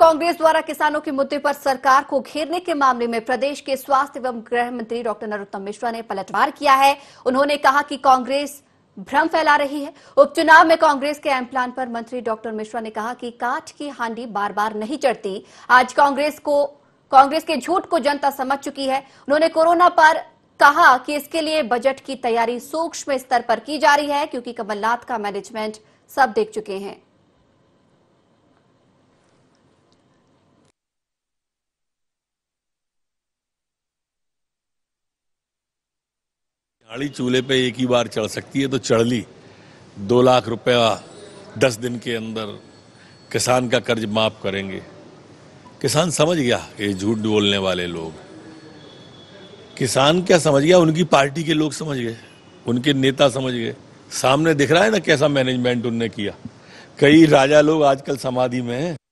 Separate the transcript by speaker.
Speaker 1: कांग्रेस द्वारा किसानों के मुद्दे पर सरकार को घेरने के मामले में प्रदेश के स्वास्थ्य एवं गृह मंत्री डॉक्टर नरोत्तम मिश्रा ने पलटवार किया है उन्होंने कहा कि कांग्रेस भ्रम फैला रही है उपचुनाव में कांग्रेस के एम प्लान पर मंत्री डॉक्टर मिश्रा ने कहा कि काठ की हांडी बार बार नहीं चढ़ती आज कांग्रेस को कांग्रेस के झूठ को जनता समझ चुकी है उन्होंने कोरोना पर कहा कि इसके लिए बजट की तैयारी सूक्ष्म स्तर पर की जा रही है क्योंकि कमलनाथ का मैनेजमेंट सब देख चुके हैं
Speaker 2: गाड़ी चूल्हे पे एक ही बार चढ़ सकती है तो चढ़ ली दो लाख रुपया दस दिन के अंदर किसान का कर्ज माफ करेंगे किसान समझ गया ये झूठ बोलने वाले लोग किसान क्या समझ गया उनकी पार्टी के लोग समझ गए उनके नेता समझ गए सामने दिख रहा है ना कैसा मैनेजमेंट उनने किया कई राजा लोग आजकल समाधि में हैं